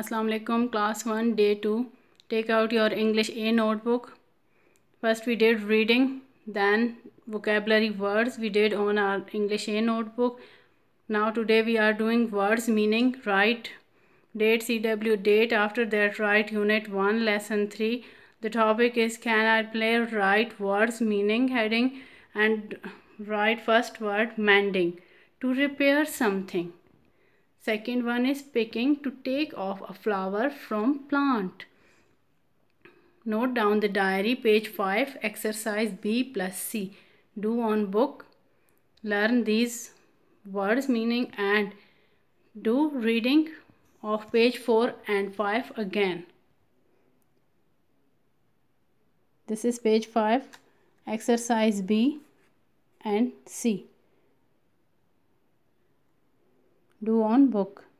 अस्सलाम alaikum class 1 day 2 take out your english a notebook first we did reading then vocabulary words we did on our english a notebook now today we are doing words meaning write date cw date after that write unit 1 lesson 3 the topic is can i play write words meaning heading and write first word mending to repair something Second one is picking to take off a flower from plant. Note down the diary page 5 exercise B plus C. Do on book. Learn these words meaning and do reading of page 4 and 5 again. This is page 5 exercise B and C. do on book